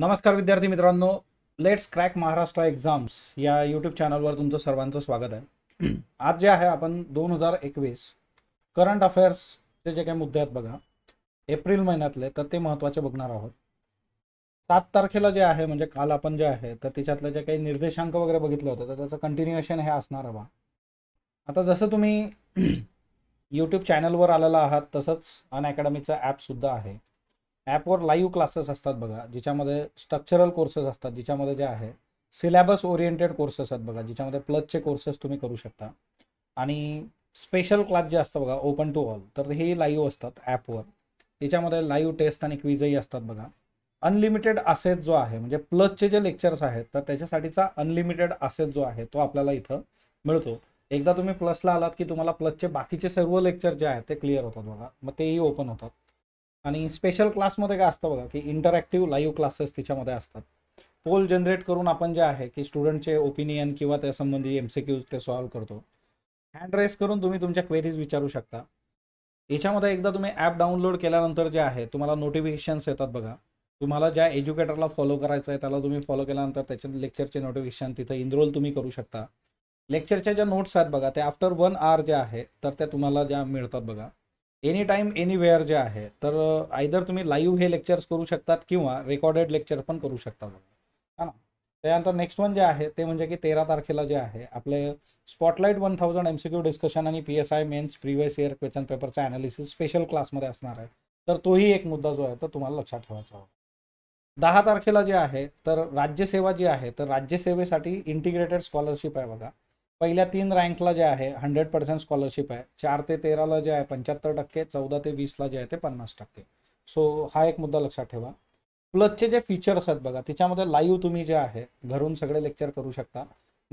नमस्कार विद्यार्थी मित्रांनो लेट्स क्रॅक महाराष्ट्र एक्झाम्स या यूट्यूब चॅनलवर तुमचं सर्वांचं स्वागत आहे आज जे आहे आपण दोन हजार एकवीस करंट अफेअर्सचे जे काही मुद्दे आहेत बघा एप्रिल महिन्यातले तर ते महत्त्वाचे बघणार आहोत सात तारखेला जे आहे म्हणजे काल आपण जे आहे तर त्याच्यातले जे काही निर्देशांक वगैरे बघितलं होतं तर त्याचं कंटिन्युएशन हे असणार हवा आता जसं तुम्ही यूट्यूब चॅनलवर आलेला आहात तसंच अनअकॅडमीचं ॲपसुद्धा आहे ॲपवर लाईव्ह क्लासेस असतात बघा ज्याच्यामध्ये स्ट्रक्चरल कोर्सेस असतात ज्याच्यामध्ये जे आहे सिलेबस ओरिएंटेड कोर्सेस आहेत बघा ज्याच्यामध्ये प्लसचे कोर्सेस तुम्ही करू शकता आणि स्पेशल क्लास जे असतं बघा ओपन टू ऑल तर हे लाईव्ह असतात ॲपवर याच्यामध्ये लाईव्ह टेस्ट आणि क्विजही असतात बघा अनलिमिटेड असेट जो आहे म्हणजे प्लसचे जे लेक्चर्स आहेत तर त्याच्यासाठीचा अनलिमिटेड असेट जो आहे तो आपल्याला इथं मिळतो एकदा तुम्ही प्लसला आलात की तुम्हाला प्लसचे बाकीचे सर्व लेक्चर जे आहेत ते क्लिअर होतात बघा मग तेही ओपन होतात आणि स्पेशल क्लासमध्ये काय असतं बघा की इंटरॅक्टिव्ह लाईव्ह क्लासेस त्याच्यामध्ये असतात पोल जनरेट करून आपण जे आहे की स्टुडंटचे ओपिनियन किंवा त्यासंबंधी एम सी क्यूज ते सॉल्व्ह करतो हँड रेस करून तुम्ही तुमच्या क्वेरीज विचारू शकता याच्यामध्ये एकदा तुम्ही ॲप डाउनलोड केल्यानंतर जे आहे तुम्हाला नोटिफिकेशन्स येतात बघा तुम्हाला ज्या एज्युकेटरला फॉलो करायचं आहे त्याला तुम्ही फॉलो केल्यानंतर त्याच्या लेक्चरचे नोटिफिकेशन तिथं इनरोल तुम्ही करू शकता लेक्चरच्या ज्या नोट्स आहेत बघा त्या आफ्टर वन आवर ज्या आहे तर त्या तुम्हाला ज्या मिळतात बघा एनी टाईम वेअर जे आहे तर आयदर तुम्ही लाईव्ह हे लेक्चर्स करू शकतात किंवा रेकॉर्डेड लेक्चर पण करू शकता हा ना त्यानंतर नेक्स्ट वन जे आहे ते म्हणजे की तेरा तारखेला जे आहे आपले spotlight one thousand M C Q discussion आणि P S I mains previous year question पेपरचा ॲनालिसिस स्पेशल क्लासमध्ये असणार आहे तर तोही एक मुद्दा जो आहे तो तुम्हाला लक्षात ठेवायचा होता दहा तारखेला जे आहे तर राज्यसेवा जी आहे तर राज्यसेवेसाठी इंटिग्रेटेड स्कॉलरशिप आहे बघा पहिल्या तीन रँकला जे आहे हंड्रेड पर्सेंट स्कॉलरशिप आहे चार ते तेराला जे आहे पंच्याहत्तर टक्के चौदा ते वीसला जे आहे ते पन्नास टक्के सो हा एक मुद्दा लक्षात ठेवा प्लसचे जे फीचर्स आहेत बघा तिच्यामध्ये लाईव्ह तुम्ही जे आहे घरून सगळे लेक्चर करू शकता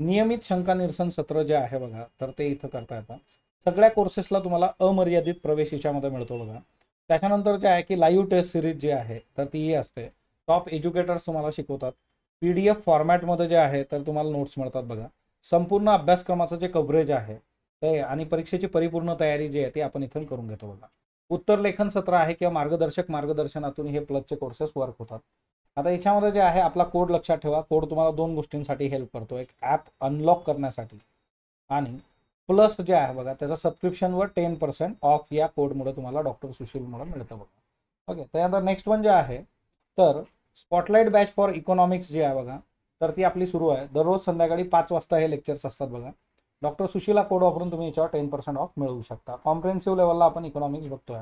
नियमित शंका निरसन सत्र जे आहे बघा तर ते इथं करता येतात सगळ्या कोर्सेसला तुम्हाला अमर्यादित प्रवेश हिच्यामध्ये मिळतो बघा त्याच्यानंतर जे आहे की लाईव्ह टेस्ट सिरीज जी आहे तर तीही असते टॉप एज्युकेटर्स तुम्हाला शिकवतात पी डी एफ फॉर्मॅटमध्ये जे आहे तर तुम्हाला नोट्स मिळतात बघा संपूर्ण अभ्यासक्रमाचं जे कव्हरेज आहे ते आणि परीक्षेची परिपूर्ण तयारी जी आहे ती आपण इथून करून घेतो बघा उत्तर लेखन सत्र आहे किंवा मार्गदर्शक मार्गदर्शनातून हे प्लसचे कोर्सेस वर्क होतात आता याच्यामध्ये जे आहे आपला कोड लक्षात ठेवा कोड तुम्हाला दोन गोष्टींसाठी हेल्प करतो एक ॲप अनलॉक करण्यासाठी आणि प्लस जे आहे बघा त्याचा सबस्क्रिप्शनवर टेन पर्सेंट ऑफ या कोडमुळे तुम्हाला डॉक्टर सुशीलमुळे मिळतं बघा ओके त्यानंतर नेक्स्ट वन जे आहे तर स्पॉटलाईट बॅच फॉर इकॉनॉमिक्स जे आहे बघा तर ती आपली सुरू आहे दररोज संध्याकाळी पाच वाजता हे लेक्चर्स असतात बघा डॉक्टर सुशीला कोड वापरून तुम्ही याच्यावर टेन पर्सेंट ऑफ मिळवू शकता कॉम्प्रेन्सिव्ह लेवलला आपण इकॉनॉमिक्स बघतोय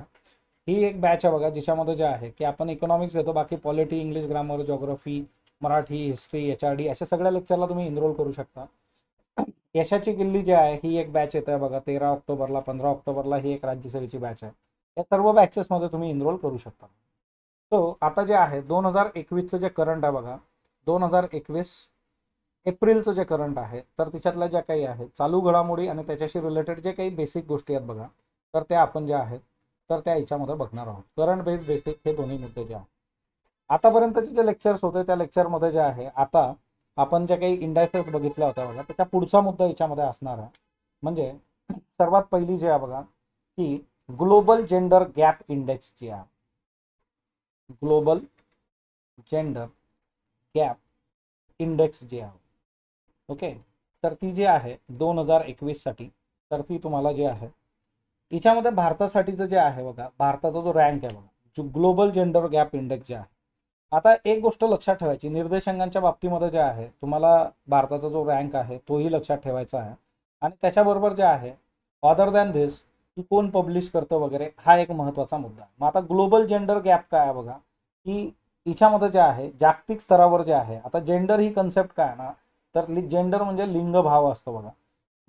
ही एक बॅच आहे बघा ज्याच्यामध्ये जे आहे की आपण इकॉनॉमिक्स घेतो बाकी polity English grammar geography Marathi history H R D अशा सगळ्या लेक्चरला तुम्ही इनरोल करू शकता यशाची किल्ली जी आहे ही एक बॅच येत आहे बघा तेरा ऑक्टोबरला पंधरा ऑक्टोबरला ही एक राज्यसभेची बॅच आहे या सर्व बॅचेसमध्ये तुम्ही इनरोल करू शकता सो आता जे आहे दोन हजार एकवीसचं जे करंट आहे बघा दोन हजार एकवीस एप्रिलचं जे करंट आहे तर तिच्यातल्या ज्या काही आहेत चालू घडामोडी आणि त्याच्याशी रिलेटेड जे काही बेसिक गोष्टी आहेत बघा तर त्या आपण ज्या आहेत तर त्या याच्यामध्ये बघणार आहोत करंट बेस बेसिक हे दोन्ही मुद्दे जे आहेत आतापर्यंतचे जे लेक्चर्स होते त्या लेक्चरमध्ये जे आहे आता आपण ज्या काही इंडायसेस बघितल्या होत्या बघा त्याचा पुढचा मुद्दा याच्यामध्ये असणार आहे म्हणजे सर्वात पहिली जे आहे बघा की ग्लोबल जेंडर गॅप इंडेक्स जी आहे global gender gap index J आहे ओके तर ती जी आहे दोन हजार साठी तर ती तुम्हाला जी आहे हिच्यामध्ये भारतासाठीचं जे आहे बघा भारताचा जो रँक आहे बघा जो global gender gap index J आहे आता एक गोष्ट लक्षात ठेवायची निर्देशांकांच्या बाबतीमध्ये जे आहे तुम्हाला भारताचा जो रँक आहे तोही लक्षात ठेवायचा आहे आणि त्याच्याबरोबर जे आहे अदर दॅन धिस की कोण पब्लिश करतं वगैरे हा एक महत्त्वाचा मुद्दा मग आता ग्लोबल जेंडर गॅप काय आहे बघा की तिच्यामध्ये जे आहे जागतिक स्तरावर जे आहे आता जेंडर ही कन्सेप्ट काय ना तर जेंडर म्हणजे लिंगभाव असतो बघा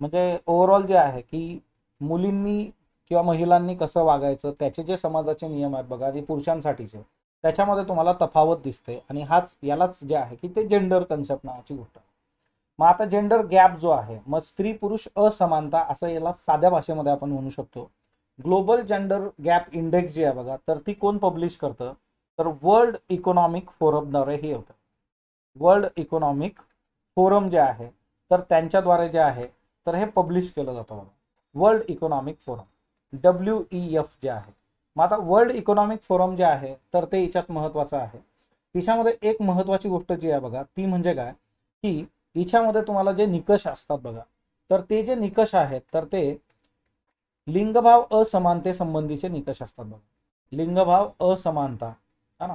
म्हणजे ओव्हरऑल जे आहे की मुलींनी किंवा महिलांनी कसं वागायचं त्याचे जे समाजाचे नियम आहेत बघा जे पुरुषांसाठीचे त्याच्यामध्ये तुम्हाला तफावत दिसते आणि हाच यालाच जे आहे की ते जेंडर कन्सेप्ट नावाची गोष्ट मग आता जेंडर गॅप जो आहे मग स्त्री पुरुष असमानता असं याला साध्या भाषेमध्ये आपण म्हणू शकतो ग्लोबल जेंडर गॅप इंडेक्स जी आहे बघा तर ती कोण पब्लिश करतं तर वर्ल्ड इकॉनॉमिक फोरमद्वारे हे होतं वर्ल्ड इकॉनॉमिक फोरम जे आहे तर त्यांच्याद्वारे जे आहे तर हे पब्लिश केलं जातं बघा world economic forum W E F जे आहे मग आता वर्ल्ड इकॉनॉमिक फोरम जे आहे तर ते हिच्यात महत्त्वाचं आहे हिच्यामध्ये एक महत्त्वाची गोष्ट जी आहे बघा ती म्हणजे काय की हिच्यामध्ये तुम्हाला जे निकष असतात बघा तर ते जे निकष आहेत तर ते लिंगभाव असमानतेसंबंधीचे निकष असतात बघा लिंगभाव असमानता है ना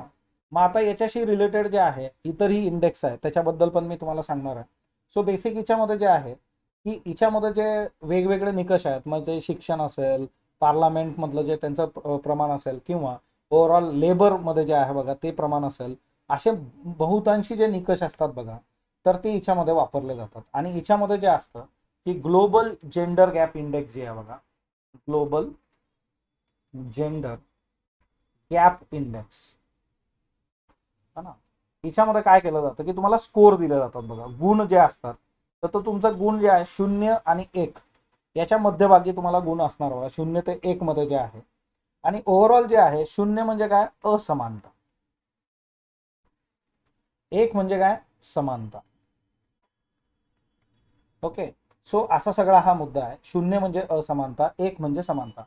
मग आता याच्याशी रिलेटेड जे आहे इतरही इंडेक्स आहे त्याच्याबद्दल पण मी तुम्हाला सांगणार आहे सो बेसिक याच्यामध्ये जे आहे की याच्यामध्ये जे वेगवेगळे निकष आहेत म्हणजे शिक्षण असेल पार्लमेंटमधलं जे त्यांचं प्रमाण असेल किंवा ओव्हरऑल लेबरमध्ये जे आहे बघा ते प्रमाण असेल असे बहुतांशी जे निकष असतात बघा तर ते हिच्यामध्ये वापरले जातात आणि याच्यामध्ये जे असतं की global gender gap index J आहे बघा ग्लोबल जेंडर गॅप इंडेक्स है ना हिच्यामध्ये काय केलं जातं की तुम्हाला स्कोर दिले जातात बघा गुण जे असतात तर तो तुमचा गुण जे आहे शून्य आणि एक याच्या मध्यभागी तुम्हाला गुण असणार बघा शून्य ते एक मध्ये जे आहे आणि ओव्हरऑल जे आहे शून्य म्हणजे काय असमानता एक म्हणजे काय समानता ओके सो असा सगळा हा मुद्दा आहे शून्य म्हणजे असमानता एक म्हणजे समानता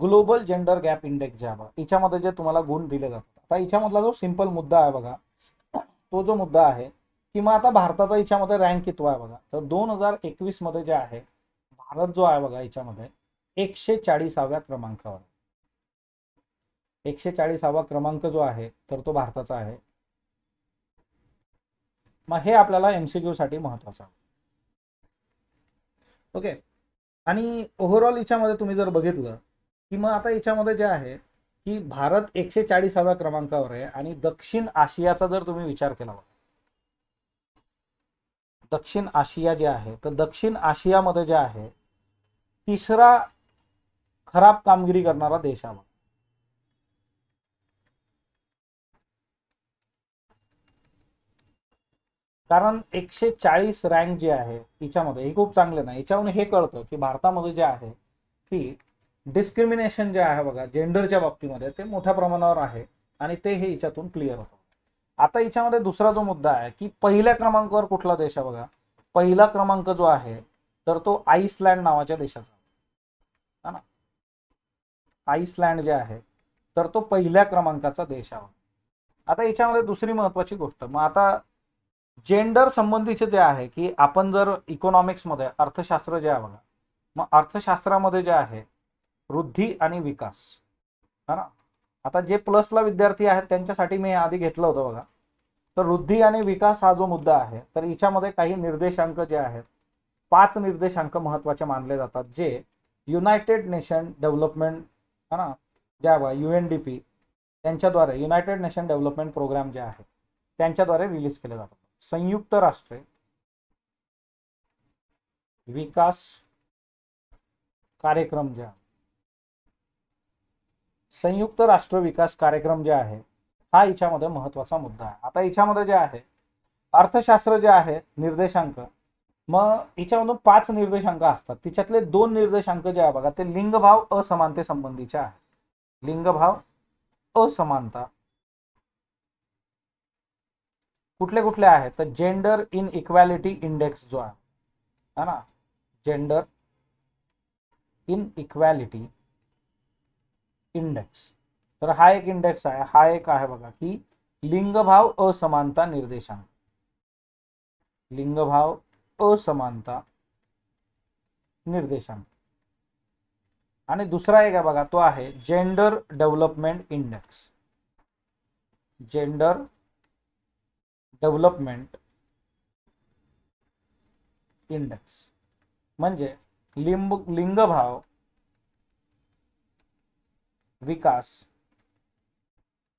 global gender gap index J बघा याच्यामध्ये जे तुम्हाला गुण दिले जातात आता याच्यामधला जो सिम्पल मुद्दा आहे बघा तो जो मुद्दा आहे की मग आता भारताचा याच्यामध्ये रँक कितवा आहे बघा तर दोन हजार एकवीस मध्ये जे आहे भारत जो आहे बघा याच्यामध्ये एकशे चाळीसाव्या क्रमांकावर एकशे चाळीसावा क्रमांक जो आहे तर तो भारताचा आहे मग हे आपल्याला एमसीक्यू साठी महत्वाचा ओके आणि ओव्हरऑल याच्यामध्ये तुम्ही जर बघितलं की मग आता याच्यामध्ये जे आहे की भारत एकशे चाळीसाव्या क्रमांकावर आहे आणि दक्षिण आशियाचा जर तुम्ही विचार केला दक्षिण आशिया जे आहे तर दक्षिण आशियामध्ये जे आहे तिसरा खराब कामगिरी करणारा देश आला कारण एकशे चाळीस रँक जे आहे हिच्यामध्ये हे खूप चांगले नाही याच्याहून हे कळतं की भारतामध्ये जे आहे की डिस्क्रिमिनेशन जे आहे बघा जेंडरच्या बाबतीमध्ये ते मोठ्या प्रमाणावर आहे आणि ते हे याच्यातून क्लिअर होतं आता याच्यामध्ये दुसरा जो मुद्दा आहे की पहिल्या क्रमांकावर कुठला देश आहे बघा पहिला क्रमांक जो आहे तर तो आईसलँड नावाच्या देशाचा ना आईसलँड जे आहे तर तो पहिल्या क्रमांकाचा देश आहे आता याच्यामध्ये दुसरी महत्वाची गोष्ट मग आता जेंडर संबंधीचे जे आहे की आपण जर इकॉनॉमिक्समध्ये अर्थशास्त्र जे आहे बघा मग अर्थशास्त्रामध्ये जे आहे वृद्धी आणि विकास है ना आता जे प्लसला विद्यार्थी आहेत त्यांच्यासाठी मी आधी घेतलं होतं बघा तर वृद्धी आणि विकास हा जो मुद्दा आहे तर हिच्यामध्ये काही निर्देशांक जे आहेत पाच निर्देशांक महत्वाचे मानले जातात जे युनायटेड नेशन डेव्हलपमेंट है ना ज्या यू एन डी पी त्यांच्याद्वारे युनायटेड नेशन डेव्हलपमेंट प्रोग्राम जे आहे त्यांच्याद्वारे रिलीज केले जातात संयुक्त राष्ट्रे विकास कार्यक्रम जे आहे संयुक्त राष्ट्र विकास कार्यक्रम जे आहे हा याच्यामध्ये महत्वाचा मुद्दा आहे आता याच्यामध्ये जे आहे अर्थशास्त्र जे आहे निर्देशांक मग याच्यामधून पाच निर्देशांक असतात तिच्यातले दोन निर्देशांक जे आहे बघा ते लिंगभाव असमानते संबंधीचे आहेत लिंगभाव असमानता कुठले कुठले आहेत तर जेंडर इन इक्वॅलिटी इंडेक्स जो आहे ना जेंडर इन इक्वॅलिटी इंडेक्स तर हा एक इंडेक्स है हा एक है बी लिंग भाव असमानता निर्देशांक भाव असमानता निर्देशांक दुसरा एक है बो तो है gender development index gender development index म्हणजे लिंब लिंगभाव विकास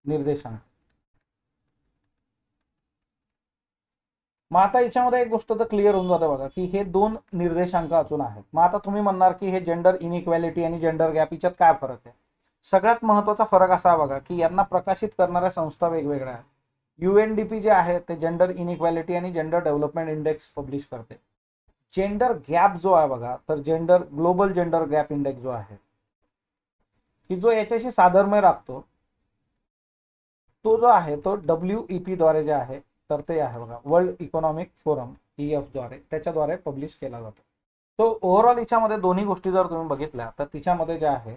निर्देशांक मग आता याच्यामध्ये एक गोष्ट तर क्लिअर होऊन जाते बघा की हे दोन निर्देशांक अजून आहेत मग आता तुम्ही म्हणणार की हे जेंडर इनइक्वॅलिटी आणि जेंडर गॅप याच्यात काय फरक आहे सगळ्यात महत्वाचा फरक असा बघा की यांना प्रकाशित करणाऱ्या संस्था वेगवेगळ्या आहेत यू एन डी पी जे आहे ते जेंडर इनइक्वॅलिटी आणि जेंडर डेव्हलपमेंट इंडेक्स पब्लिश करते जेंडर गॅप जो आहे बघा तर gender global gender gap index जो आहे की जो याच्याशी साधर्मय राखतो तो जो आहे तो डब्ल्यू ई पी द्वारे जे आहे तर ते आहे बघा world economic forum E F द्वारे त्याच्याद्वारे पब्लिश केला जातो तो ओव्हरऑल याच्यामध्ये दोन्ही गोष्टी जर तुम्ही बघितल्या तर तिच्यामध्ये जे आहे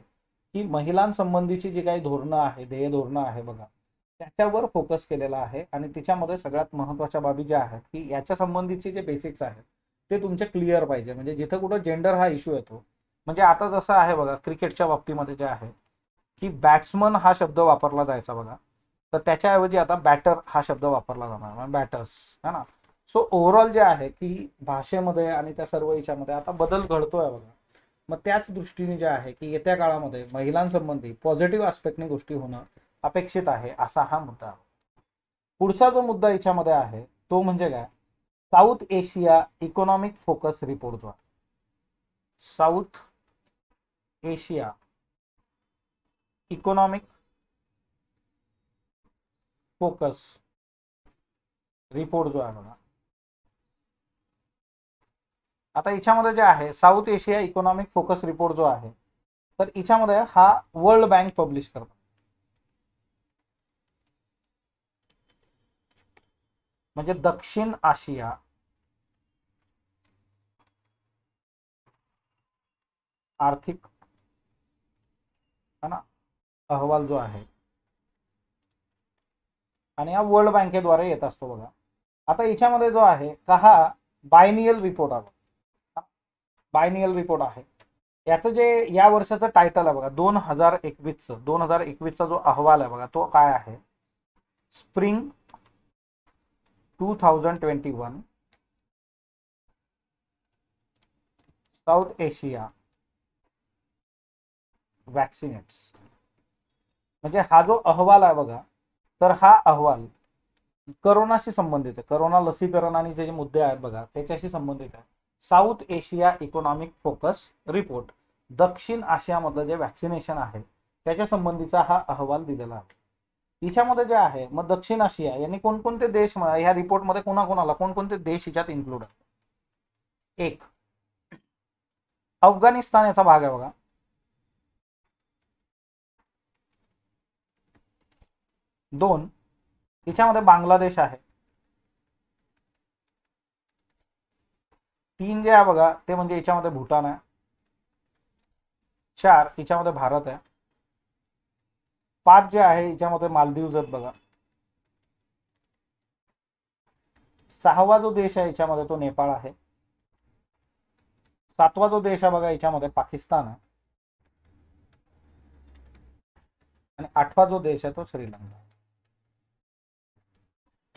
की महिलांसंबंधीची जी काही धोरणं आहे ध्येय धोरणं आहे बघा त्याच्यावर फोकस केलेला आहे आणि तिच्यामध्ये सगळ्यात महत्वाच्या बाबी ज्या आहेत की याच्या संबंधीचे जे बेसिक्स आहेत ते तुमचे क्लिअर पाहिजे म्हणजे जिथं कुठं जेंडर हा इश्यू येतो म्हणजे आता जसं आहे बघा क्रिकेटच्या बाबतीमध्ये जे आहे की बॅट्समन हा शब्द वापरला जायचा बघा तर त्याच्याऐवजी आता बॅटर हा शब्द वापरला जाणार बॅटर्स म्हणजे है ना सो ओव्हरऑल जे आहे की भाषेमध्ये आणि त्या सर्व याच्यामध्ये आता बदल घडतोय बघा मग त्याच दृष्टीने जे आहे की येत्या काळामध्ये महिलांसंबंधी पॉझिटिव्ह आस्पेक्टने गोष्टी होणं अपेक्षित आहे असा हा मुद्दा पुढचा जो मुद्दा याच्यामध्ये आहे तो म्हणजे काय south Asia economic focus report जो south Asia economic focus report जो आहे बघा आता याच्यामध्ये जे आहे south Asia economic focus report जो आहे तर याच्यामध्ये हा वर्ल्ड बँक पब्लिश करतो म्हणजे दक्षिण आशिया आर्थिक ना अहवाल जो आहे आणि हा वर्ल्ड बँकेद्वारे येत असतो बघा आता याच्यामध्ये जो आहे का हा बायनियल रिपोर्ट आला बायनियल रिपोर्ट आहे याचं जे या वर्षाचं टायटल आहे बघा दोन हजार एकवीसचं दोन हजार एकवीसचा जो अहवाल आहे बघा तो काय आहे spring two thousand twenty one south Asia vaccinates म्हणजे हा जो अहवाल आहे बघा तर हा अहवाल करोनाशी संबंधित आहे करोना लसीकरण आणि जे मुद्दे आहेत बघा त्याच्याशी संबंधित आहे south Asia economic focus report दक्षिण आशियामधलं जे वॅक्सिनेशन आहे त्याच्या संबंधीचा हा अहवाल दिलेला आहे हिच्यामध्ये जे आहे मग दक्षिण आशिया यांनी कोणकोणते देश ह्या रिपोर्टमध्ये कोणाकोणाला कोणकोणते देश हिच्यात इन्क्लूड आहे एक अफगाणिस्तान याचा भाग आहे बघा दोन हिच्यामध्ये बांगलादेश आहे तीन जे आहे बघा ते म्हणजे याच्यामध्ये भूटान आहे चार हिच्यामध्ये भारत आहे पाच जे आहे याच्यामध्ये मालदीव आहेत बघा सहावा जो देश आहे याच्यामध्ये तो नेपाळ आहे सातवा जो देश आहे बघा याच्यामध्ये पाकिस्तान आहे आणि आठवा जो देश आहे तो श्रीलंका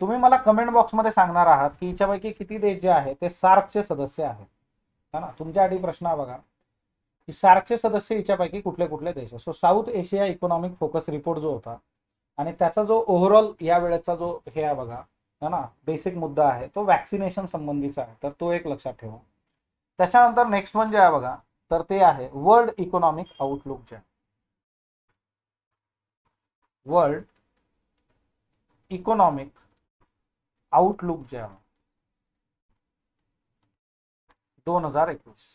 तुम्ही मला कमेंट बॉक्समध्ये सांगणार आहात की हिच्यापैकी किती देश जे आहे ते सार्कचे सदस्य आहेत है ना तुमच्या आधी प्रश्न आहे बघा की सार्कचे सदस्य हिच्यापैकी कुठले कुठले देश आहे so south Asia economic focus report जो होता आणि त्याचा जो ओव्हरऑल या वेळेचा जो हे आहे बघा है ना बेसिक मुद्दा आहे तो वॅक्सिनेशन संबंधीचा आहे तर तो एक लक्षात ठेवा त्याच्यानंतर नेक्स्ट वन जे आहे बघा तर ते आहे वर्ल्ड इकॉनॉमिक आउटलुक जे वर्ल्ड इकॉनॉमिक आउटलुक जे आहे दोन हजार एकवीस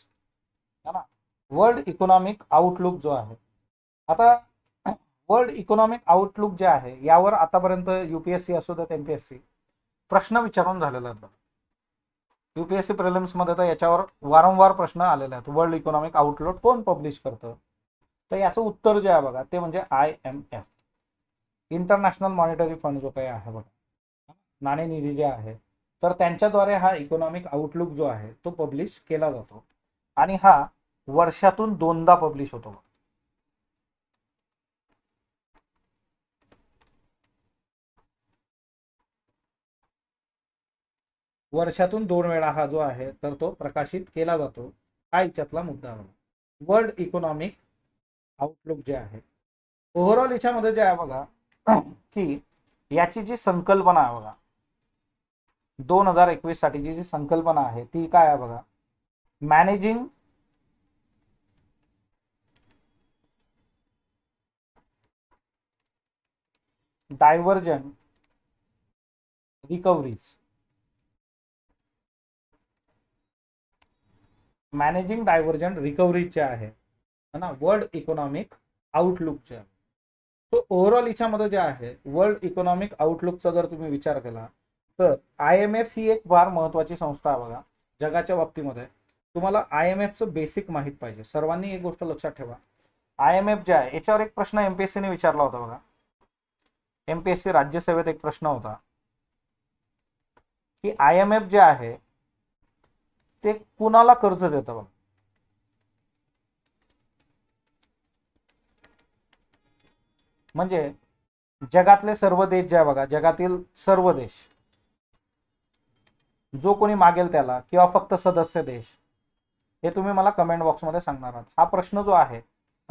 ना वर्ल्ड इकॉनॉमिक आउटलुक जो आहे आता वर्ल्ड इकॉनॉमिक आउटलुक जे आहे यावर आतापर्यंत युपीएससी असू देत एम पी एस सी प्रश्न विचारून झालेला यूपीएससी युपीएससी प्रिलिम्समध्ये तर याच्यावर वारंवार प्रश्न आलेले आहेत वर्ल्ड इकॉनॉमिक आउटलुक कोण पब्लिश करतं तर याचं उत्तर जे आहे बघा ते म्हणजे I M F international monetary fund जो काही आहे बघा नाणे जे आहे तर त्यांच्याद्वारे हा इकॉनॉमिक आउटलुक जो आहे तो पब्लिश केला जातो आणि हा वर्षातून दोनदा पब्लिश होतो वर्षातून दोन वेळा हा जो आहे तर तो प्रकाशित केला जातो हा याच्यातला मुद्दा आहे वर्ल्ड इकॉनॉमिक आउटलुक जे आहे ओव्हरऑल याच्यामध्ये जे आहे बघा की याची जी संकल्पना आहे बघा दोन हजार एकवीस साठीची जी संकल्पना आहे ती काय आहे बघा managing divergent recoveries managing divergent रिकव्हरीचे आहे ना वर्ल्ड इकॉनॉमिक आउटलुकचे आहे सो ओव्हरऑल याच्यामध्ये जे आहे वर्ल्ड इकॉनॉमिक आउटलुकचा जर तुम्ही विचार केला तर आय एम एफ ही एक फार महत्वाची संस्था आहे बघा जगाच्या बाबतीमध्ये तुम्हाला आय एम एफचं बेसिक माहीत पाहिजे सर्वांनी एक गोष्ट लक्षात ठेवा आय एम एफ जे आहे याच्यावर एक प्रश्न सीने विचारला होता बघा सी राज्यसेवेत एक प्रश्न होता की आय एम एफ जे आहे ते कुणाला कर्ज देतं बघा म्हणजे जगातले सर्व देश जे आहे बघा जगातील सर्व देश जो कोणी मागेल त्याला किंवा फक्त सदस्य देश हे तुम्ही मला कमेंट बॉक्समध्ये सांगणार आहात हा प्रश्न जो आहे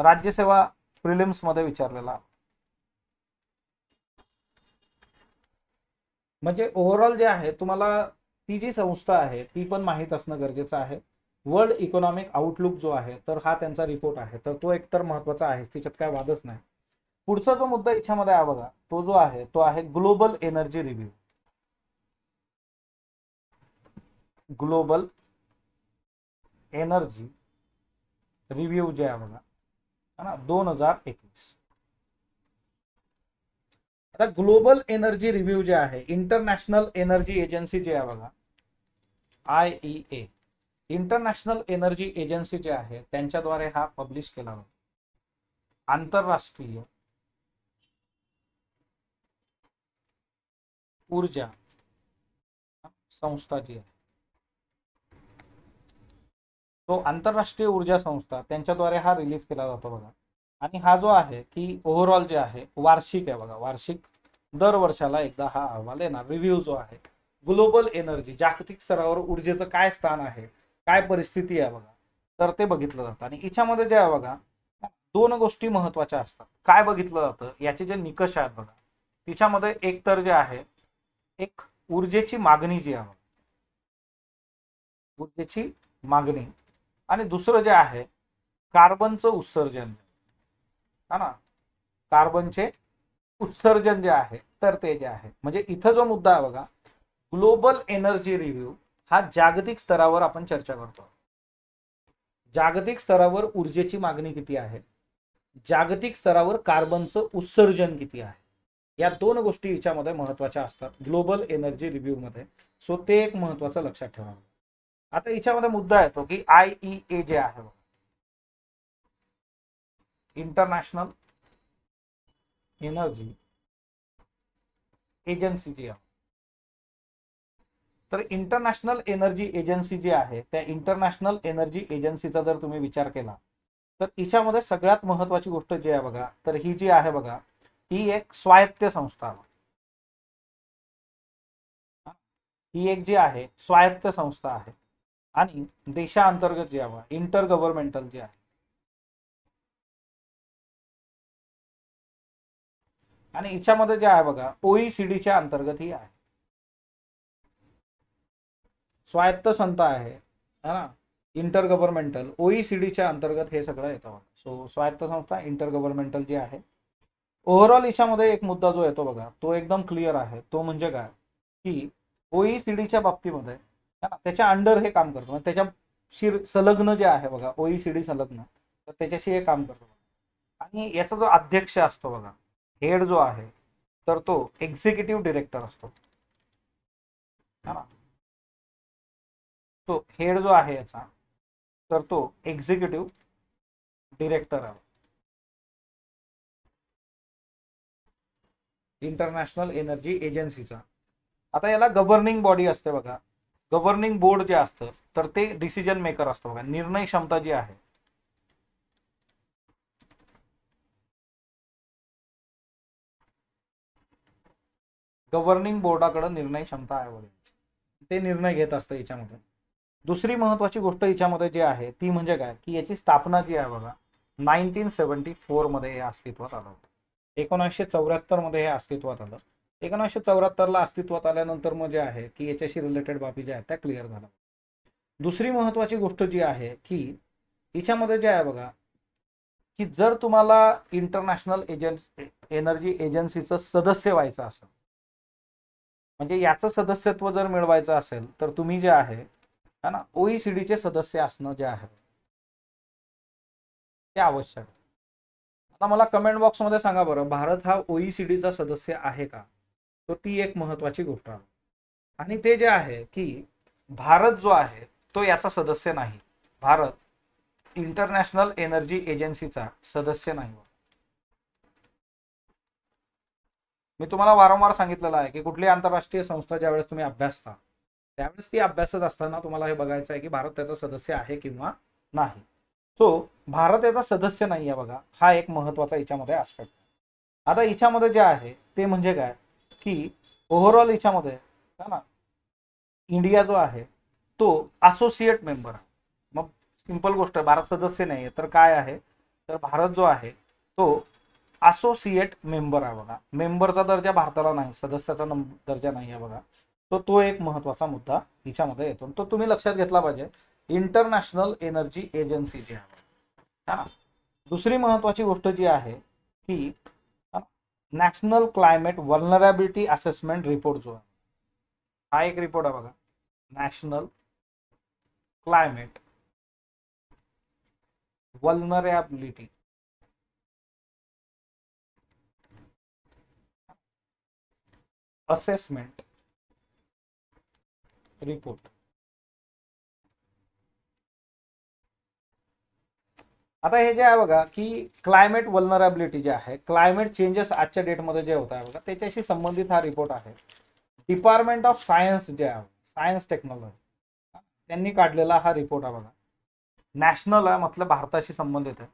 राज्यसेवा प्रिलिम्समध्ये विचारलेला म्हणजे ओव्हरऑल जे आहे तुम्हाला ती जी संस्था आहे ती पण माहीत असणं गरजेचं आहे वर्ल्ड इकॉनॉमिक आउटलुक जो आहे तर हा त्यांचा रिपोर्ट आहे तर तो एकतर महत्वाचा आहे तिच्यात काय वादच नाही पुढचा जो मुद्दा इच्छामध्ये आहे बघा तो जो आहे तो आहे global energy review global energy review जे आहे बघा है ना दोन हजार एकवीस आता ग्लोबल एनर्जी रिव्ह्यू जे आहे इंटरनॅशनल एनर्जी एजन्सी जे आहे बघा I E A international energy agency जे आहे त्यांच्याद्वारे हा पब्लिश केला होता आंतरराष्ट्रीय ऊर्जा संस्था जी आहे तो आंतरराष्ट्रीय ऊर्जा संस्था त्यांच्याद्वारे हा रिलीज केला जातो बघा आणि हा जो आहे की ओव्हरऑल जे आहे वार्षिक आहे बघा वार्षिक दर वर्षाला एकदा हा अहवाल येणार रिव्ह्यू जो आहे ग्लोबल एनर्जी जागतिक स्तरावर ऊर्जेचं काय स्थान आहे काय परिस्थिती आहे बघा तर ते बघितलं जातं आणि याच्यामध्ये जे आहे बघा दोन गोष्टी महत्वाच्या असतात काय बघितलं जातं याचे जे निकष आहेत बघा तिच्यामध्ये एक तर जे आहे एक ऊर्जेची मागणी जी आहे ऊर्जेची मागणी आणि दुसरं जे आहे कार्बनचं उत्सर्जन हा ना कार्बनचे उत्सर्जन जे आहे तर ते जे आहे म्हणजे इथं जो मुद्दा आहे बघा ग्लोबल एनर्जी रिव्ह्यू हा जागतिक स्तरावर आपण चर्चा करतो जागतिक स्तरावर ऊर्जेची मागणी किती आहे जागतिक स्तरावर कार्बनचं उत्सर्जन किती आहे या दोन गोष्टी याच्यामध्ये महत्वाच्या असतात ग्लोबल एनर्जी रिव्ह्यू मध्ये सो ते एक महत्वाचं लक्षात ठेवावं आता याच्यामध्ये मुद्दा येतो की आय ई ए जे आहे इंटरनॅशनल एनर्जी एजन्सी जी आहे तर इंटरनॅशनल एनर्जी एजन्सी जी आहे त्या इंटरनॅशनल एनर्जी एजन्सीचा जर तुम्ही विचार केला तर हिच्यामध्ये सगळ्यात महत्वाची गोष्ट जी आहे बघा तर ही जी आहे बघा ही एक स्वायत्त संस्था ही एक जी आहे स्वायत्त संस्था आहे आणि देशांतर्गत जे आहे इंटर गव्हर्नमेंटल जे आहे आणि याच्यामध्ये जे आहे बघा ओईसीडीच्या अंतर्गत ही आहे स्वायत्त संस्था आहे है ना इंटर गव्हर्नमेंटल ओईसीडीच्या अंतर्गत हे सगळं येतं बघा सो स्वायत्त संस्था इंटर गव्हर्नमेंटल जी आहे ओव्हरऑल याच्यामध्ये एक मुद्दा जो येतो बघा तो एकदम क्लिअर आहे तो म्हणजे काय की ओईसीडीच्या बाबतीमध्ये त्याच्या अंडर हे काम करतो त्याच्या शिर संलग्न जे आहे बघा ओईसीडी e संलग्न तर त्याच्याशी हे काम करतो आणि याचा जो अध्यक्ष असतो बघा हेड जो आहे तर तो एक्झिक्युटिव्ह डिरेक्टर असतो हा तो हेड जो आहे याचा तर तो एक्झिक्युटिव्ह डिरेक्टर आहे इंटरनॅशनल एनर्जी एजन्सीचा आता याला गव्हर्निंग बॉडी असते बघा गव्हर्निंग बोर्ड जे असतं तर ते डिसिजन मेकर असतं बघा निर्णय क्षमता जी आहे गव्हर्निंग बोर्डाकडे निर्णय क्षमता आहे वगैरे ते निर्णय घेत असतं याच्यामध्ये दुसरी महत्वाची गोष्ट याच्यामध्ये जी आहे ती म्हणजे काय की याची स्थापना जी आहे बघा नाईनटीन सेवन्टी फोरमध्ये हे अस्तित्वात आलं होतं एकोणीसशे चौऱ्याहत्तरमध्ये हे अस्तित्वात आलं एकोणीसशे चौऱ्याहत्तरला अस्तित्वात आल्यानंतर मग जे म्हणजे आहे की याच्याशी रिलेटेड बाबी ज्या आहेत त्या क्लिअर झाल्या दुसरी महत्वाची गोष्ट जी आहे की याच्यामध्ये जे आहे बघा की जर तुम्हाला इंटरनॅशनल एजन्स एनर्जी एजन्सीचं सदस्य व्हायचं असेल म्हणजे याचं सदस्यत्व जर मिळवायचं असेल तर तुम्ही जे आहे है ना ओईसीडीचे सदस्य असणं जे आहे ते आवश्यक आता मला कमेंट बॉक्समध्ये सांगा बरं भारत हा ओईसीडीचा सदस्य आहे का तो ती एक महत्वाची गोष्ट आहे आणि ते जे आहे की भारत जो आहे तो याचा सदस्य नाही भारत इंटरनॅशनल एनर्जी एजन्सीचा सदस्य नाही मी तुम्हाला वारंवार सांगितलेलं आहे की कुठली आंतरराष्ट्रीय संस्था ज्यावेळेस तुम्ही अभ्यासता त्यावेळेस ती अभ्यासत असताना तुम्हाला हे बघायचं आहे की भारत त्याचा सदस्य आहे किंवा नाही सो भारत याचा सदस्य नाही आहे बघा हा एक महत्वाचा याच्यामध्ये आस्पेक्ट आता याच्यामध्ये जे आहे ते म्हणजे काय की ओव्हरऑल याच्यामध्ये है ना इंडिया जो आहे तो असोसिएट मेंबर आहे मग सिंपल गोष्ट आहे भारत सदस्य नाही आहे तर काय आहे तर भारत जो आहे तो असोसिएट मेंबर आहे बघा मेंबरचा दर्जा भारताला नाही सदस्याचा दर्जा नाही आहे बघा तो तो एक महत्वाचा मुद्दा हिच्यामध्ये येतो तो तुम्ही लक्षात घेतला पाहिजे इंटरनॅशनल एनर्जी एजन्सी जी आहे दुसरी महत्वाची गोष्ट जी आहे की national climate vulnerability assessment report जो है આ એક રિપોર્ટ છે બગા national climate vulnerability assessment report आता हे जे आहे बघा की क्लायमेट वल्नरॅबिलिटी जे आहे क्लायमेट चेंजेस आजच्या डेटमध्ये जे होत आहे बघा त्याच्याशी संबंधित हा रिपोर्ट आहे डिपार्टमेंट ऑफ सायन्स जे आहे सायन्स टेक्नॉलॉजी त्यांनी काढलेला हा रिपोर्ट आहे बघा नॅशनल आहे मतलब भारताशी संबंधित आहे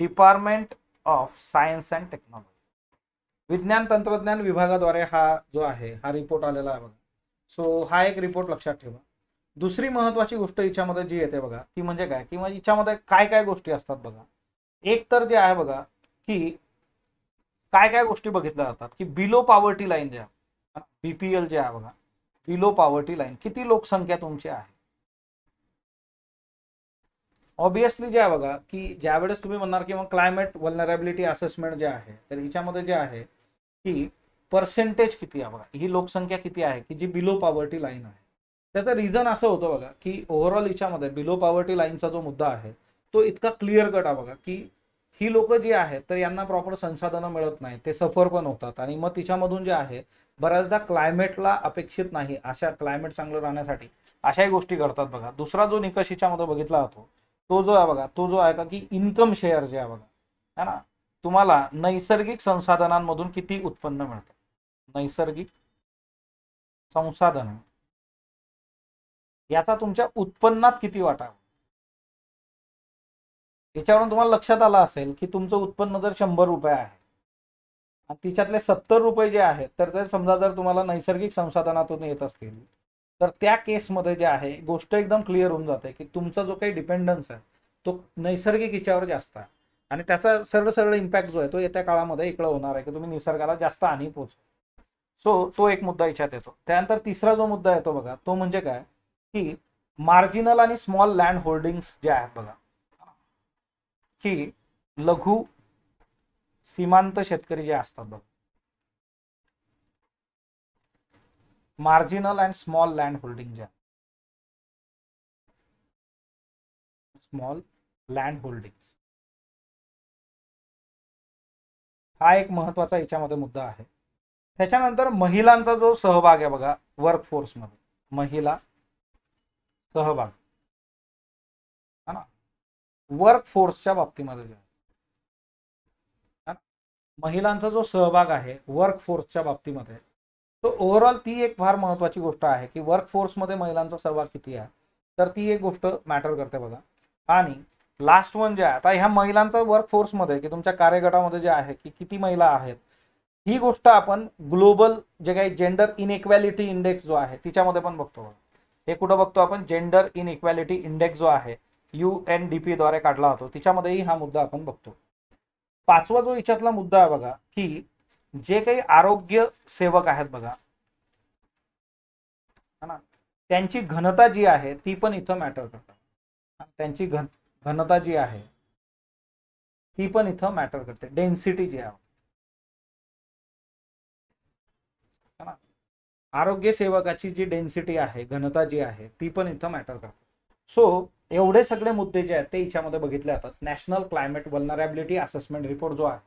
department of science and technology विज्ञान तंत्रज्ञान विभागाद्वारे हा जो आहे हा रिपोर्ट आलेला आहे बघा सो हा एक रिपोर्ट लक्षात ठेवा दुसरी महत्वाची गोष्ट हिच्यामध्ये जी येते बघा ती म्हणजे काय की म्हणजे हिच्यामध्ये काय काय गोष्टी असतात बघा एक तर जे आहे बघा की काय काय गोष्टी बघितल्या जातात की बिलो पॉवर्टी लाईन जे आहे बीपीएल जे आहे बघा बिलो पॉवर्टी लाईन किती लोकसंख्या तुमची आहे ऑब्विसली जे आहे बघा की ज्यावेळेस तुम्ही म्हणणार की क्लायमेट वल्नरेबिलिटी असेसमेंट जे आहे तर हिच्यामध्ये जे आहे की पर्सेंटेज किती आहे बघा ही लोकसंख्या किती आहे की जी बिलो पॉवर्टी लाईन आहे त्याचं रिझन असं होतं बघा की ओव्हरऑल याच्यामध्ये बिलो पॉवर्टी लाईनचा जो मुद्दा आहे तो इतका क्लिअर कट आहे बघा की ही लोक जी आहेत तर यांना प्रॉपर संसाधनं मिळत नाही ते सफर पण होतात आणि मग तिच्यामधून जे आहे बऱ्याचदा क्लायमेटला अपेक्षित नाही अशा क्लायमेट चांगलं राहण्यासाठी अशाही गोष्टी घडतात बघा दुसरा जो निकष हिच्यामध्ये बघितला जातो तो जो आहे बघा तो जो आहे का की इन्कम शेअर जे आहे बघा है ना तुम्हाला नैसर्गिक संसाधनांमधून किती उत्पन्न मिळतं नैसर्गिक संसाधन याचा तुमच्या उत्पन्नात किती वाटा याच्यावरून तुम्हाला लक्षात आलं असेल की तुमचं उत्पन्न जर शंभर रुपये आहे आणि तिच्यातले सत्तर रुपये जे आहेत तर ते समजा जर तुम्हाला नैसर्गिक संसाधनातून येत असतील तर त्या केसमध्ये जे आहे गोष्ट एकदम क्लिअर होऊन जाते की तुमचा जो काही डिपेंडन्स आहे तो नैसर्गिक हिच्यावर जास्त आहे आणि त्याचा सरळ सरळ इम्पॅक्ट जो आहे तो येत्या काळामध्ये इकडं होणार आहे की तुम्ही निसर्गाला जास्त हानी पोच सो तो एक मुद्दा याच्यात येतो त्यानंतर तिसरा जो मुद्दा येतो बघा तो म्हणजे काय की मार्जिनल आणि स्मॉल लँड होल्डिंग्स जे आहेत बघा की लघु सीमांत शेतकरी जे असतात बघ marginal and small land holding जे स्मॉल लँड होल्डिंग्स हा एक महत्वाचा याच्यामध्ये मुद्दा आहे त्याच्यानंतर महिलांचा जो सहभाग आहे बघा मध्ये महिला सहभाग है ना वर्क फोर्सच्या बाबतीमध्ये जे आहे महिलांचा जो सहभाग आहे वर्क फोर्सच्या बाबतीमध्ये तो ओव्हरऑल ती एक फार महत्वाची गोष्ट आहे की वर्क फोर्समध्ये महिलांचा सहभाग किती आहे तर ती एक गोष्ट मॅटर करते बघा आणि लास्ट वन जे आहे आता ह्या महिलांचा वर्क फोर्समध्ये की तुमच्या कार्यगटामध्ये जे आहे की किती महिला आहेत ही गोष्ट आपण ग्लोबल जे काही जेंडर इनइक्वॅलिटी इंडेक्स जो आहे तिच्यामध्ये पण बघतो हे कुठं बघतो आपण जेंडर इन इक्वॅलिटी इंडेक्स जो आहे यू एन डी पी द्वारे काढला जातो तिच्यामध्येही हा मुद्दा आपण बघतो पाचवा जो याच्यातला मुद्दा आहे बघा की जे काही आरोग्य सेवक आहेत बघा ना त्यांची घनता जी आहे ती पण इथं मॅटर करतात त्यांची घन घनता जी आहे ती पण इथं मॅटर करते डेन्सिटी जी आहे आरोग्य सेवकाची जी डेन्सिटी आहे घनता जी आहे ती पण इथं मॅटर करते सो एवढे सगळे मुद्दे जे आहेत ते याच्यामध्ये बघितले जातात national climate vulnerability assessment report जो आहे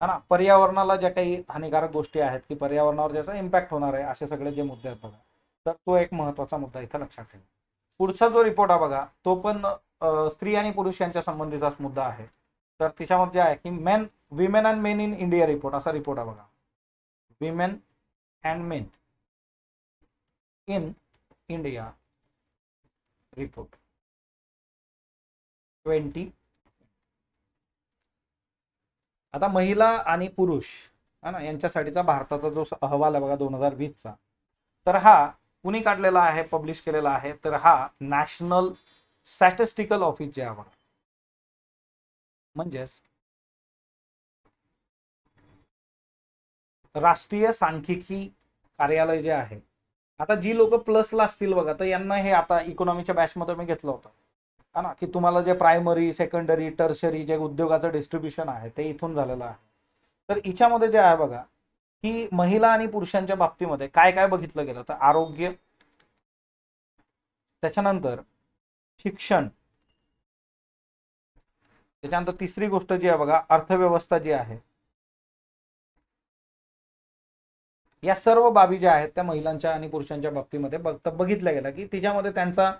हा ना पर्यावरणाला ज्या काही हानिकारक गोष्टी आहेत की पर्यावरणावर ज्याचा इम्पॅक्ट होणार आहे असे सगळे जे मुद्दे आहेत बघा तर तो एक महत्त्वाचा मुद्दा इथं लक्षात ठेवा पुढचा जो रिपोर्ट आहे बघा तो पण स्त्री आणि पुरुष यांच्या संबंधीचाच मुद्दा आहे तर तिच्यामध्ये आहे की men women and men in India report असा रिपोर्ट आहे बघा women and men in India report 20 आता महिला आणि पुरुष हा ना यांच्यासाठीचा भारताचा जो अहवाल आहे बघा दोन हजार वीसचा तर हा कुणी काढलेला आहे पब्लिश केलेला आहे तर हा नॅशनल स्टॅटिस्टिकल ऑफिस जे आहे म्हणजेच राष्ट्रीय सांख्यिकी कार्यालय जे आहे आता जी लोक प्लसला असतील बघा तर यांना हे आता इकॉनॉमीच्या बॅचमध्ये मी घेतलं होतं हा ना की तुम्हाला जे प्रायमरी सेकंडरी टर्शरी जे उद्योगाचं डिस्ट्रीब्युशन आहे ते इथून झालेलं आहे तर हिच्यामध्ये जे आहे बघा की महिला आणि पुरुषांच्या बाबतीमध्ये काय काय बघितलं गेलं तर आरोग्य त्याच्यानंतर शिक्षण त्याच्यानंतर तिसरी गोष्ट जी आहे बघा अर्थव्यवस्था जी आहे या सर्व बाबी ज्या आहेत त्या महिलांच्या आणि पुरुषांच्या बाबतीमध्ये बघता बघितल्या गेलं की तिच्यामध्ये त्यांचा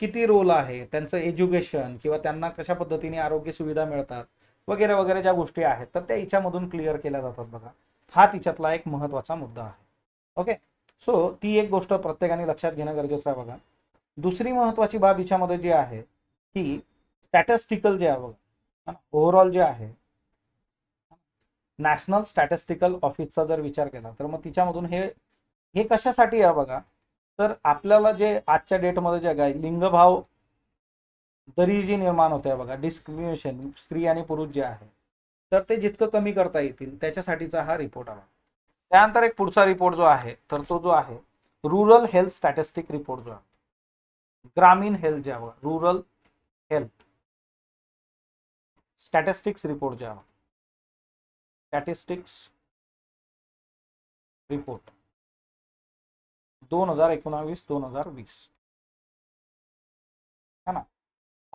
किती रोल आहे त्यांचं एज्युकेशन किंवा त्यांना कशा पद्धतीने आरोग्य सुविधा मिळतात वगैरे वगैरे ज्या गोष्टी आहेत तर त्या हिच्यामधून क्लिअर केल्या जातात बघा हा तिच्यातला एक महत्वाचा मुद्दा आहे ओके सो ती एक गोष्ट प्रत्येकाने लक्षात घेणं गरजेचं आहे बघा दुसरी महत्वाची बाब हिच्यामध्ये जी आहे की स्टॅटिस्टिकल जे आहे बघा ओव्हरऑल जे आहे नॅशनल स्टॅटिस्टिकल ऑफिसचा जर विचार केला तर मग तिच्यामधून हे हे कशासाठी आहे बघा तर आपल्याला जे आजच्या डेटमध्ये जे काय लिंगभाव दरी जी निर्माण होते बघा डिस्क्रिमिनेशन स्त्री आणि पुरुष जे आहे तर ते जितकं कमी करता येतील त्याच्यासाठीचा हा रिपोर्ट हवा त्यानंतर एक पुढचा रिपोर्ट जो आहे तर तो जो आहे रुरल हेल्थ स्टॅटिस्टिक रिपोर्ट जो आहे ग्रामीण हेल्थ जे रुरल हेल्थ स्टॅटिस्टिक्स रिपोर्ट जे हवा स्टॅटिस्टिक्स रिपोर्ट दोन हजार एकोणावीस दोन हजार वीस है ना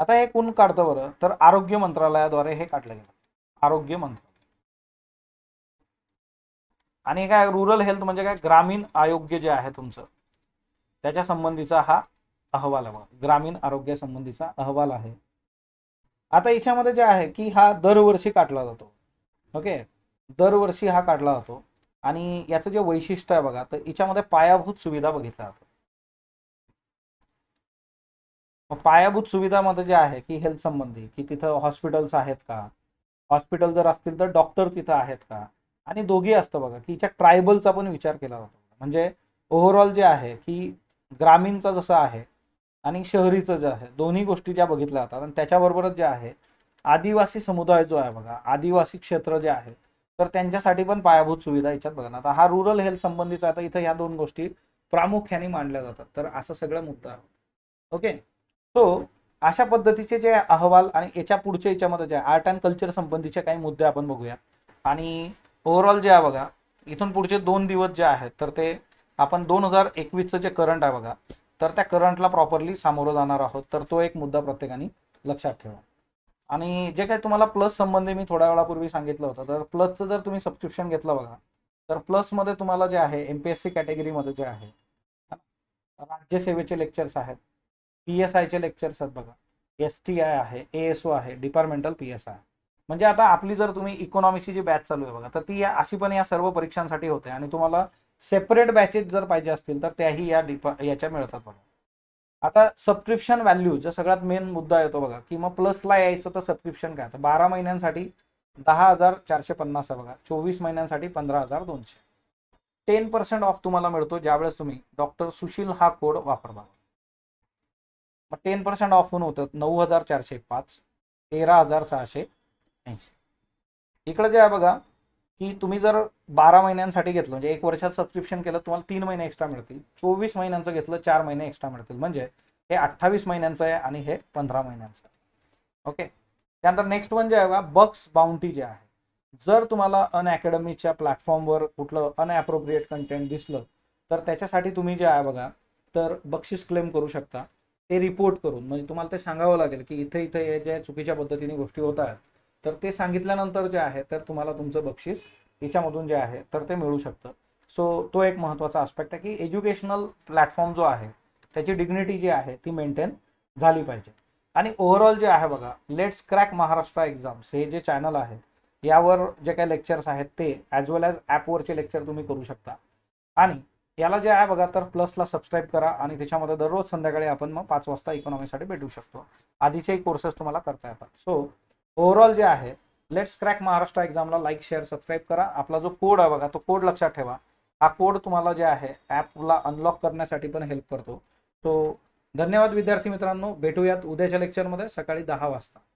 आता हे कोण काढतं बरं तर आरोग्य मंत्रालयाद्वारे हे काढलं गेलं आरोग्य मंत्रालय आणि काय रुरल हेल्थ म्हणजे काय ग्रामीण आरोग्य जे आहे तुमचं त्याच्या संबंधीचा हा अहवाल आहे ग्रामीण आरोग्यासंबंधीचा अहवाल आहे आता याच्यामध्ये जे आहे की हा दरवर्षी काढला जातो ओके दरवर्षी हा काढला जातो आणि याचं जे वैशिष्ट्य आहे बघा तर याच्यामध्ये पायाभूत सुविधा बघितल्या जातात पायाभूत सुविधामध्ये जे आहे की हेल्थ संबंधी की तिथं हॉस्पिटल्स आहेत का हॉस्पिटल जर असतील तर डॉक्टर तिथं आहेत का आणि दोघी असतं बघा की याच्या ट्रायबलचा पण विचार केला जातो म्हणजे ओव्हरऑल जे आहे की ग्रामीणचा जसं आहे आणि शहरीचं जे आहे दोन्ही गोष्टी ज्या बघितल्या जातात आणि त्याच्याबरोबरच जे आहे आदिवासी समुदाय जो आहे बघा आदिवासी क्षेत्र जे आहे तर त्यांच्यासाठी पण पायाभूत सुविधा याच्यात बघा आता हा रुरल हेल्थ संबंधीचा आता इथं ह्या दोन गोष्टी प्रामुख्याने मांडल्या जातात तर असा सगळं मुद्दा ओके सो अशा पद्धतीचे जे अहवाल आणि याच्या पुढच्या याच्यामध्ये जे आर्ट अँड कल्चर संबंधीचे काही मुद्दे आपण बघूया आणि ओव्हरऑल जे आहे बघा इथून पुढचे दोन दिवस जे आहेत तर ते आपण दोन हजार एकवीसचं जे करंट आहे बघा तर त्या करंटला प्रॉपरली सामोरं जाणार आहोत तर तो एक मुद्दा प्रत्येकाने लक्षात ठेवा आणि जे काही तुम्हाला प्लस संबंधी मी थोड्या वेळापूर्वी सांगितलं होतं तर प्लसचं जर तुम्ही सबस्क्रिप्शन घेतलं बघा तर प्लसमध्ये तुम्हाला जे आहे एम पी एस सी कॅटेगरीमध्ये जे आहे राज्यसेवेचे लेक्चर्स आहेत पी एस आयचे लेक्चर्स आहेत बघा एस टी आय आहे ए एस ओ आहे डिपार्टमेंटल पी एस आय म्हणजे आता आपली जर तुम्ही इकॉनॉमिक्सची जी बॅच चालू आहे बघा तर ती या अशी पण या सर्व परीक्षांसाठी होते आणि तुम्हाला सेपरेट बॅचेस जर पाहिजे असतील तर त्याही या डिपा याच्या मिळतात बघा आता सबस्क्रिप्शन व्हॅल्यू जो सगळ्यात मेन मुद्दा येतो बघा की मग प्लसला यायचं तर सबस्क्रिप्शन काय तर बारा महिन्यांसाठी दहा हजार चारशे पन्नास आहे बघा चोवीस महिन्यांसाठी पंधरा हजार दोनशे टेन पर्सेंट ऑफ तुम्हाला मिळतो ज्यावेळेस तुम्ही डॉक्टर सुशील हा कोड वापरता मग टेन पर्सेंट ऑफ होऊन होतं नऊ हजार चारशे पाच तेरा हजार सहाशे ऐंशी इकडं जे आहे बघा की तुम्ही जर बारा महिन्यांसाठी घेतलं म्हणजे एक वर्षात सबस्क्रिप्शन केलं तुम्हाला तीन महिने एक्स्ट्रा मिळतील चोवीस महिन्यांचं घेतलं चार महिने एक्स्ट्रा मिळतील म्हणजे हे अठ्ठावीस महिन्यांचं आहे आणि हे पंधरा महिन्यांचं आहे ओके त्यानंतर नेक्स्ट वन जे आहे बघा बक्स बाउंटी जे आहे जर तुम्हाला अनअकॅडमीच्या प्लॅटफॉर्मवर कुठलं अनअप्रोप्रिएट कंटेंट दिसलं तर त्याच्यासाठी तुम्ही जे आहे बघा तर बक्षीस क्लेम करू शकता ते रिपोर्ट करून म्हणजे तुम्हाला ते सांगावं लागेल की इथे इथे हे जे चुकीच्या पद्धतीने गोष्टी होत आहेत तर ते सांगितल्यानंतर जे आहे तर तुम्हाला तुमचं बक्षीस याच्यामधून जे आहे तर ते मिळू शकतं सो तो एक महत्त्वाचा आस्पेक्ट आहे की एज्युकेशनल प्लॅटफॉर्म जो आहे त्याची डिग्निटी जी आहे ती मेंटेन झाली पाहिजे आणि ओव्हरऑल जे आहे बघा लेट्स क्रॅक महाराष्ट्र एक्झाम्स हे जे चॅनल आहे यावर जे काही लेक्चर्स आहेत ते ॲज वेल ॲज ॲपवरचे लेक्चर तुम्ही करू शकता आणि याला जे आहे बघा तर प्लसला सबस्क्राईब करा आणि त्याच्यामध्ये दररोज संध्याकाळी आपण मग पाच वाजता इकॉनॉमीसाठी भेटू शकतो आधीचेही कोर्सेस तुम्हाला करता येतात सो ओव्हरऑल जे आहे लेट्स क्रॅक महाराष्ट्र एक्झामला लाईक शेअर सबस्क्राईब करा आपला जो कोड आहे बघा तो कोड लक्षात ठेवा हा कोड तुम्हाला जे आहे ॲपला अनलॉक करण्यासाठी पण हेल्प करतो सो धन्यवाद विद्यार्थी मित्रांनो भेटूयात उद्याच्या लेक्चरमध्ये सकाळी दहा वाजता